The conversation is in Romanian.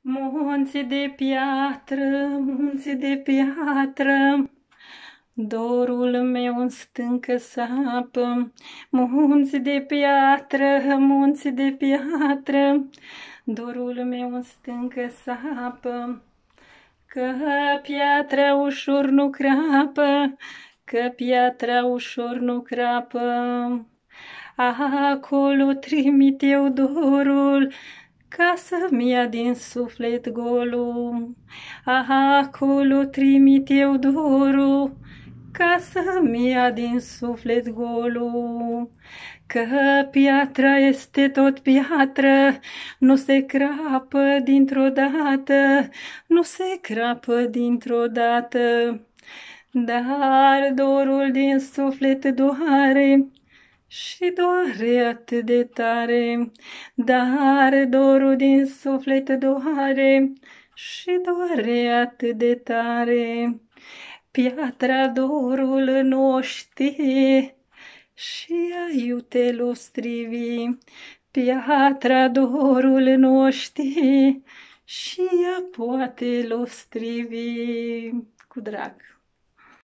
Munți de piatră, munți de piatră, Dorul meu în stâncă sapă, munți de piatră, munți de piatră, dorul meu în stâncă sapă, că piatra ușor nu crapă, că piatra ușor nu crapă. Acolo trimit eu dorul, ca să-mi ia din suflet golul. Aha, acolo trimit eu dorul, ca să-mi ia din suflet golul. Că piatra este tot piatră, nu se crapă dintr-o dată, nu se crapă dintr-o dată. Dar dorul din suflet doare, și doare atât de tare, dar dorul din suflet doare și doare atât de tare. Piatra dorul noștri și aiute strivi, piatra dorul noștri și ea poate strivi cu drag.